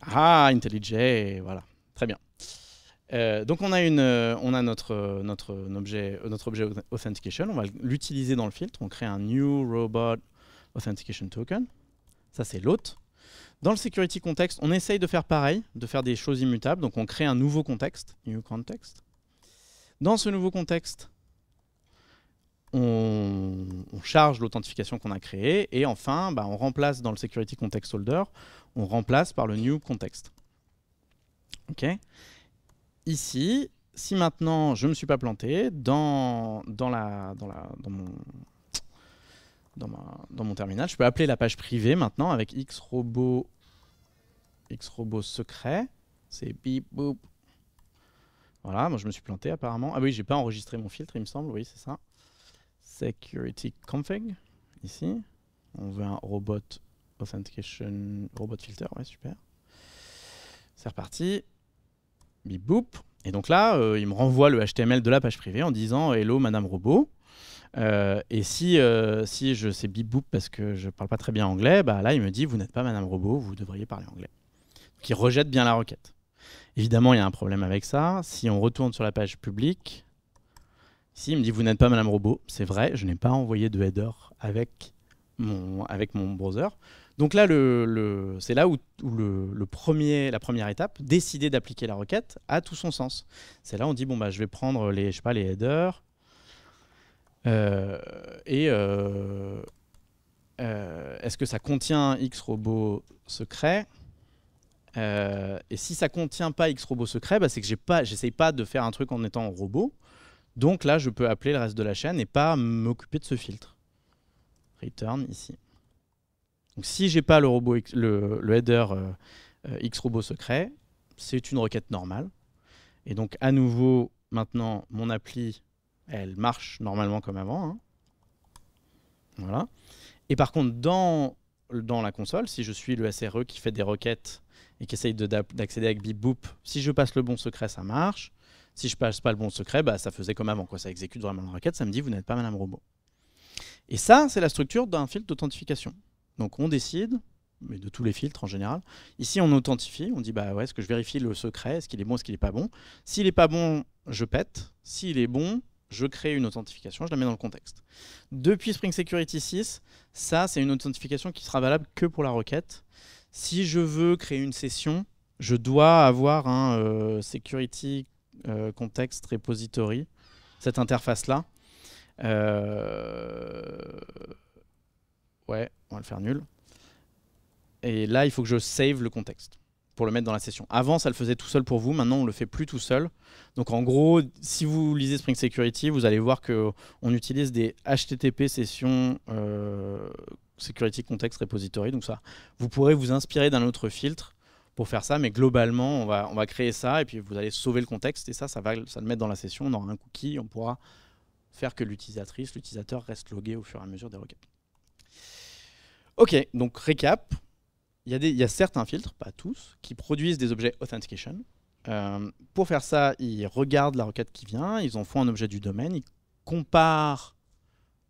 Ah, IntelliJ, voilà, très bien. Euh, donc on a, une, on a notre, notre, objet, notre objet authentication, on va l'utiliser dans le filtre, on crée un new robot authentication token, ça c'est l'hôte, dans le security context, on essaye de faire pareil, de faire des choses immutables. Donc on crée un nouveau contexte, new context. Dans ce nouveau contexte, on, charge l'authentification qu'on a créée. Et enfin, bah, on remplace dans le security context holder, on remplace par le new context. OK Ici, si maintenant je ne me suis pas planté, dans, dans, la, dans, la, dans mon dans, mon terminal. Je peux appeler la page privée maintenant avec xrobot, xrobot secret. C'est bip boop. Voilà, moi je me suis planté apparemment. Ah oui, j'ai pas enregistré mon filtre, il me semble. Oui, c'est ça. Security config, ici. On veut un robot authentication, robot filter, ouais, super. C'est reparti. Bip boop. Et donc là, euh, il me renvoie le HTML de la page privée en disant Hello, Madame Robot. Euh, et si, euh, si je sais bip parce que je parle pas très bien anglais, bah là il me dit vous n'êtes pas Madame Robot, vous devriez parler anglais. Donc il rejette bien la requête. Évidemment, il y a un problème avec ça. Si on retourne sur la page publique, si il me dit Vous n'êtes pas Madame Robot. C'est vrai, je n'ai pas envoyé de header avec mon, avec mon browser. Donc là, le, c'est là où, le, le, premier, la première étape, décider d'appliquer la requête, a tout son sens. C'est là où on dit Bon, bah, je vais prendre les, je sais pas, les headers, euh, et euh, euh, est-ce que ça contient X robot secret Et si ça contient pas X robot secret, bah, c'est que j'ai pas, j'essaye pas de faire un truc en étant robot. Donc là, je peux appeler le reste de la chaîne et pas m'occuper de ce filtre. Return ici. Donc si j'ai pas le, robot, le, header X robot secret, c'est une requête normale. Et donc à nouveau, maintenant, mon appli elle marche normalement comme avant. Hein. Voilà. Et par contre, dans, dans la console, si je suis le SRE qui fait des requêtes et qui essaye d'accéder avec Bip Boop, si je passe le bon secret, ça marche. Si je passe pas le bon secret, bah, ça faisait comme avant. Quoi. Ça exécute vraiment la requête, ça me dit vous n'êtes pas Madame Robot. Et ça, c'est la structure d'un filtre d'authentification. Donc on décide, mais de tous les filtres en général. Ici, on authentifie, on dit bah ouais, est-ce que je vérifie le secret, est-ce qu'il est bon, est-ce qu'il n'est pas bon. S'il n'est pas bon, je pète. S'il est bon, je crée une authentification, je la mets dans le contexte. Depuis Spring Security 6, ça c'est une authentification qui sera valable que pour la requête. Si je veux créer une session, je dois avoir un euh, security euh, context repository, cette interface là. Euh, ouais, on va le faire nul. Et là, il faut que je save le contexte pour le mettre dans la session. Avant, ça le faisait tout seul pour vous. Maintenant, on le fait plus tout seul. Donc, en gros, si vous lisez Spring Security, vous allez voir que on utilise des HTTP sessions euh, Security Context Repository. Donc ça, vous pourrez vous inspirer d'un autre filtre pour faire ça. Mais globalement, on va, on va créer ça et puis vous allez sauver le contexte et ça, ça va, ça le mettre dans la session. On aura un cookie, on pourra faire que l'utilisatrice, l'utilisateur reste logué au fur et à mesure des requêtes. Ok, donc récap il y, a certains filtres, pas tous, qui produisent des objets authentication. Euh, pour faire ça, ils regardent la requête qui vient, ils en font un objet du domaine, ils comparent,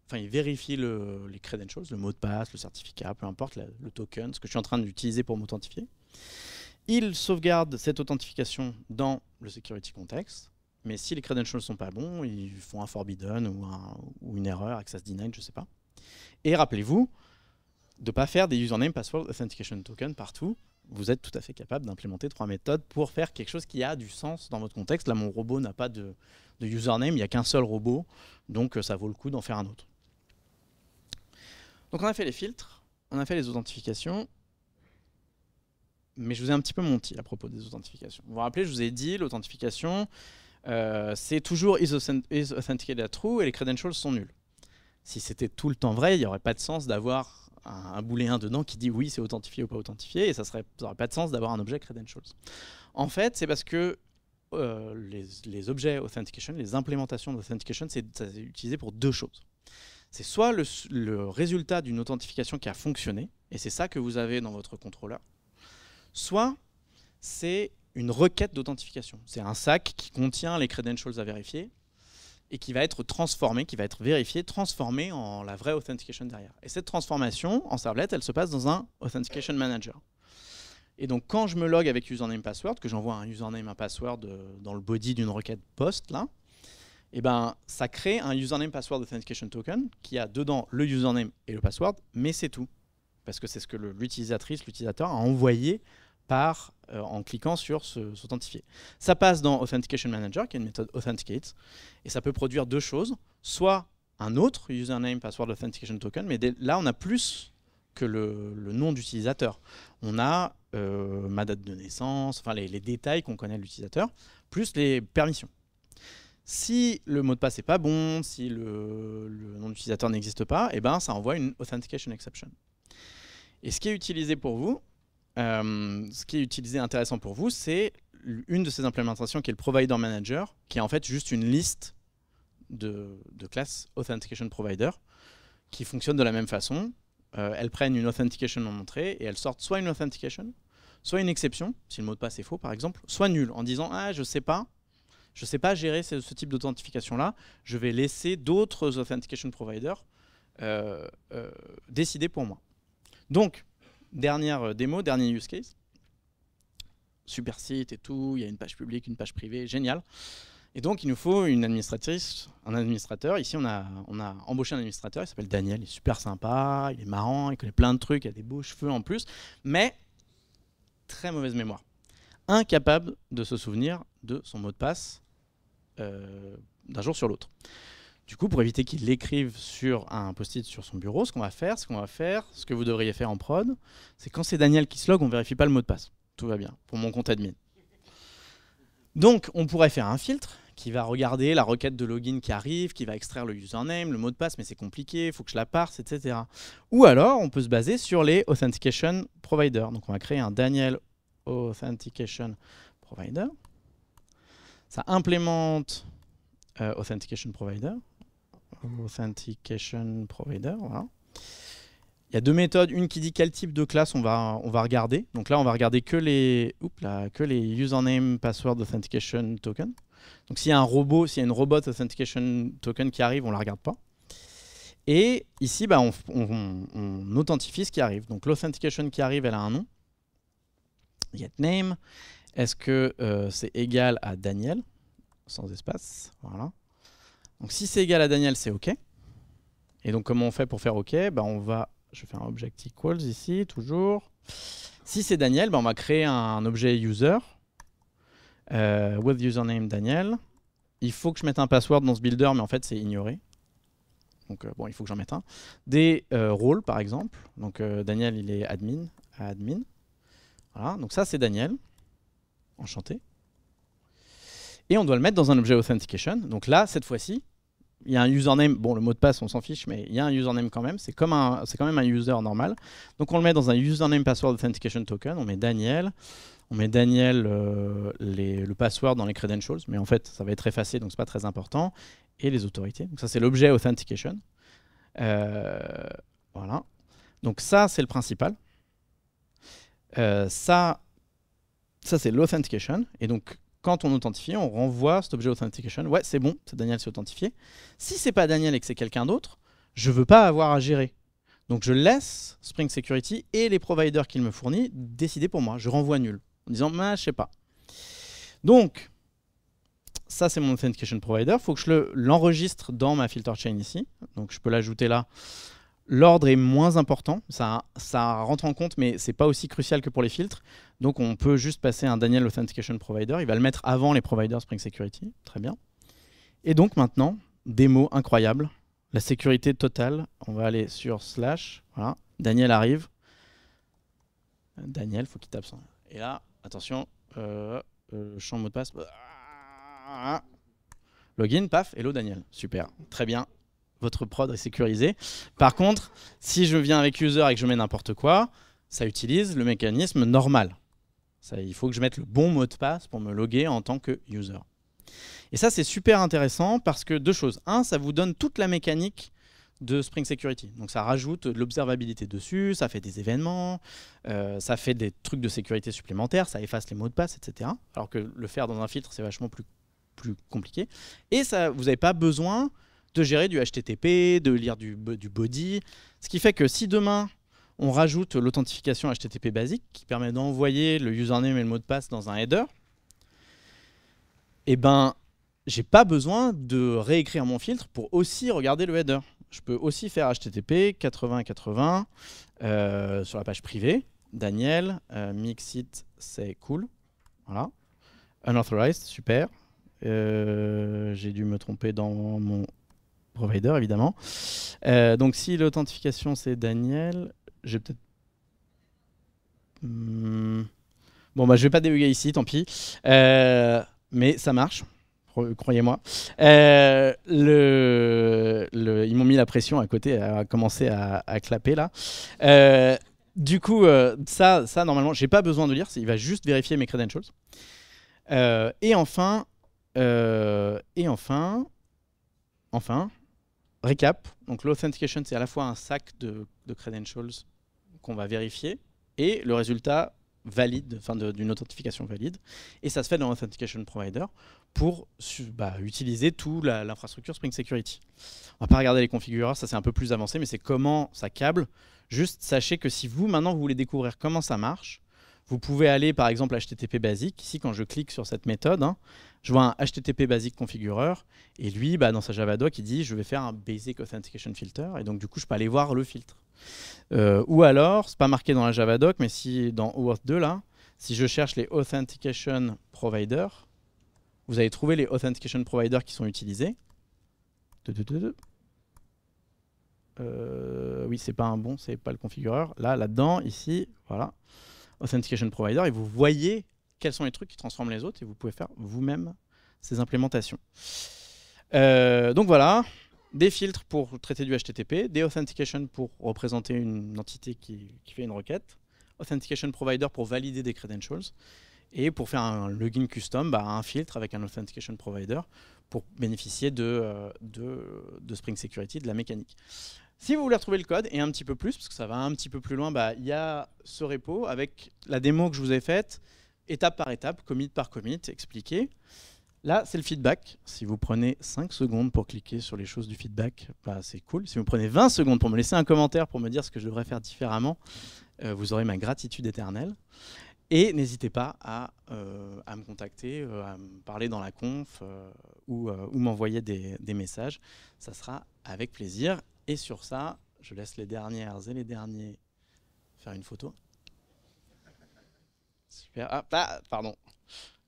enfin ils vérifient les credentials, le mot de passe, le certificat, peu importe, le token, ce que je suis en train d'utiliser pour m'authentifier. Ils sauvegardent cette authentification dans le security context, mais si les credentials ne sont pas bons, ils font un forbidden ou, ou une erreur, access denied, je ne sais pas. Et rappelez-vous, de ne pas faire des username password authentication token partout. Vous êtes tout à fait capable d'implémenter trois méthodes pour faire quelque chose qui a du sens dans votre contexte. Là, mon robot n'a pas de, username, il n'y a qu'un seul robot, donc euh, ça vaut le coup d'en faire un autre. Donc on a fait les filtres, on a fait les authentifications, mais je vous ai un petit peu menti à propos des authentifications. Vous vous rappelez, je vous ai dit, l'authentification, euh, c'est toujours is, authenticated true et les credentials sont nuls. Si c'était tout le temps vrai, il n'y aurait pas de sens d'avoir un, un, dedans qui dit oui, c'est authentifié ou pas authentifié, et ça n'aurait pas de sens d'avoir un objet credentials. En fait, c'est parce que euh, les, objets authentication, les implémentations d'authentication, c'est utilisé pour deux choses. C'est soit le résultat d'une authentification qui a fonctionné, et c'est ça que vous avez dans votre contrôleur, soit c'est une requête d'authentification. C'est un sac qui contient les credentials à vérifier, et qui va être transformé, qui va être vérifié, transformé en la vraie authentication derrière. Et cette transformation en servlet, elle se passe dans un authentication manager. Et donc quand je me log avec username password, que j'envoie un username un password euh, dans le body d'une requête post là, et eh ben ça crée un username password authentication token qui a dedans le username et le password, mais c'est tout. Parce que c'est ce que l'utilisatrice, l'utilisateur a envoyé par euh, en cliquant sur s'authentifier. Ça passe dans Authentication Manager, qui est une méthode Authenticate, et ça peut produire deux choses, soit un autre username password authentication token, mais là on a plus que le, nom d'utilisateur. On a euh, ma date de naissance, enfin les, détails qu'on connaît de l'utilisateur, plus les permissions. Si le mot de passe n'est pas bon, si le, nom d'utilisateur n'existe pas, eh ben ça envoie une authentication exception. Et ce qui est utilisé pour vous, euh, ce qui est utilisé intéressant pour vous, c'est une de ces implémentations qui est le Provider Manager, qui est en fait juste une liste de, classes Authentication Provider, qui fonctionnent de la même façon. Euh, elles prennent une authentication en entrée et elles sortent soit une authentication, soit une exception, si le mot de passe est faux par exemple, soit nul, en disant « Ah, je sais pas, je sais pas gérer ce, type d'authentification-là, je vais laisser d'autres authentication Provider euh, décider pour moi. » Donc, Dernière euh, démo, dernier use case. Super site et tout, il y a une page publique, une page privée, génial. Et donc, il nous faut une administratrice, un administrateur. Ici, on a, on a embauché un administrateur, il s'appelle Daniel, il est super sympa, il est marrant, il connaît plein de trucs, il a des beaux cheveux en plus, mais très mauvaise mémoire. Incapable de se souvenir de son mot de passe euh, d'un jour sur l'autre. Du coup, pour éviter qu'il l'écrive sur un post-it sur son bureau, ce qu'on va faire, ce qu'on va faire, ce que vous devriez faire en prod, c'est quand c'est Daniel qui se log, on vérifie pas le mot de passe. Tout va bien pour mon compte admin. Donc, on pourrait faire un filtre qui va regarder la requête de login qui arrive, qui va extraire le username, le mot de passe, mais c'est compliqué, il faut que je la parse, etc. Ou alors, on peut se baser sur les authentication providers. Donc, on va créer un Daniel authentication provider. Ça implémente euh, authentication provider. Authentication Provider. Il y a deux méthodes, une qui dit quel type de classe on va, on va regarder. Donc là, on va regarder que les, que les username password authentication token. Donc s'il y a un robot, s'il y a une robot authentication token qui arrive, on ne la regarde pas. Et ici, bah, on, authentifie ce qui arrive. Donc l'authentication qui arrive, elle a un nom. GetName. Est-ce que euh, c'est égal à Daniel Sans espace. Voilà. Donc si c'est égal à Daniel, c'est OK. Et donc comment on fait pour faire OK Je ben, on va, Je fais un object equals ici, toujours. Si c'est Daniel, ben, on va créer un objet user. Euh, with username Daniel. Il faut que je mette un password dans ce builder, mais en fait c'est ignoré. Donc euh, bon, il faut que j'en mette un. Des euh, rôles par exemple. Donc Daniel il est admin, admin. Voilà, donc ça c'est Daniel. Enchanté. Et on doit le mettre dans un objet authentication. Donc là, cette fois-ci, il y a un username, bon le mot de passe on s'en fiche, mais il y a un username quand même, c'est comme un, c'est quand même un user normal. Donc on le met dans un username password authentication token, on met Daniel, on met Daniel euh, le password dans les credentials, mais en fait ça va être effacé donc c'est pas très important, et les autorités. Donc ça c'est l'objet authentication. Euh, voilà. Donc ça c'est le principal. Euh, ça, ça c'est l'authentication, et donc quand on authentifie, on renvoie cet objet authentication. Ouais, c'est bon, Daniel s'est authentifié. Si c'est pas Daniel et que c'est quelqu'un d'autre, je ne veux pas avoir à gérer. Donc je laisse Spring Security et les providers qu'il me fournit décider pour moi. Je renvoie nul en disant bah, je ne sais pas. Donc ça c'est mon authentication provider. Il faut que je l'enregistre dans ma filter chain ici. Donc je peux l'ajouter là L'ordre est moins important, ça, rentre en compte, mais c'est pas aussi crucial que pour les filtres. Donc on peut juste passer un Daniel Authentication Provider, il va le mettre avant les providers Spring Security, très bien. Et donc maintenant, démo incroyable. la sécurité totale, on va aller sur slash, voilà, Daniel arrive. Daniel, faut qu'il tape son... Et là, attention, euh, euh champ mot de passe. Bah, ah, ah, ah. Login, paf, hello Daniel. Super, très bien votre prod est sécurisé, Par contre, si je viens avec user et que je mets n'importe quoi, ça utilise le mécanisme normal. Ça, il faut que je mette le bon mot de passe pour me loguer en tant que user. Et ça, c'est super intéressant parce que deux choses. Un, ça vous donne toute la mécanique de Spring Security. Donc ça rajoute de l'observabilité dessus, ça fait des événements, euh, ça fait des trucs de sécurité supplémentaires, ça efface les mots de passe, etc. Alors que le faire dans un filtre, c'est vachement plus, plus compliqué. Et ça, vous n'avez pas besoin de gérer du HTTP, de lire du, body. Ce qui fait que si demain, on rajoute l'authentification HTTP basique qui permet d'envoyer le username et le mot de passe dans un header, eh ben, j'ai pas besoin de réécrire mon filtre pour aussi regarder le header. Je peux aussi faire HTTP 8080 euh, sur la page privée. Daniel, mix euh, Mixit, c'est cool. Voilà. Unauthorized, super. Euh, j'ai dû me tromper dans mon provider, évidemment. Euh, donc si l'authentification c'est Daniel, j'ai peut-être... Hmm. Bon, bah je vais pas débugger ici, tant pis. Euh, mais ça marche, croyez-moi. Euh, le, ils m'ont mis la pression à côté, à commencer à, à clapper là du coup, ça, ça, normalement, j'ai pas besoin de lire. Il va juste vérifier mes credentials. et enfin, et enfin, enfin, récap, donc l'authentication, c'est à la fois un sac de, credentials qu'on va vérifier et le résultat valide, d'une authentification valide. Et ça se fait dans l'authentication provider pour bah, utiliser toute l'infrastructure Spring Security. On va pas regarder les configurateurs, ça c'est un peu plus avancé, mais c'est comment ça câble. Juste sachez que si vous maintenant vous voulez découvrir comment ça marche, vous pouvez aller par exemple HTTP basique. Ici, quand je clique sur cette méthode, hein, je vois un HTTP basique configureur. Et lui, bah, dans sa java doc il dit je vais faire un basic authentication filter. Et donc, du coup, je peux aller voir le filtre. Euh, ou alors, c'est pas marqué dans la java doc, mais si dans OAuth 2, là, si je cherche les authentication providers, vous allez trouver les authentication providers qui sont utilisés. Euh, oui, c'est pas un bon, c'est pas le configureur. Là, là-dedans, ici, voilà. Authentication Provider et vous voyez quels sont les trucs qui transforment les autres et vous pouvez faire vous-même ces implémentations. Euh, donc voilà, des filtres pour traiter du HTTP, des authentication pour représenter une entité qui, fait une requête, authentication provider pour valider des credentials, et pour faire un login custom, bah, un filtre avec un authentication provider pour bénéficier de euh, Spring Security, de la mécanique. Si vous voulez retrouver le code et un petit peu plus, parce que ça va un petit peu plus loin, bah, il y a ce repo avec la démo que je vous ai faite, étape par étape, commit par commit, expliqué. Là, c'est le feedback. Si vous prenez 5 secondes pour cliquer sur les choses du feedback, bah, c'est cool. Si vous prenez 20 secondes pour me laisser un commentaire pour me dire ce que je devrais faire différemment, euh, vous aurez ma gratitude éternelle. Et n'hésitez pas à, euh, me contacter, euh, à me parler dans la conf ou, m'envoyer des, des messages. Ça sera avec plaisir. Et sur ça, je laisse les dernières et les derniers faire une photo. Super. Ah, bah, pardon.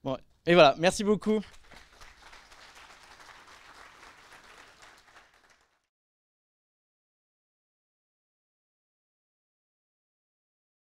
Bon, et voilà, merci beaucoup.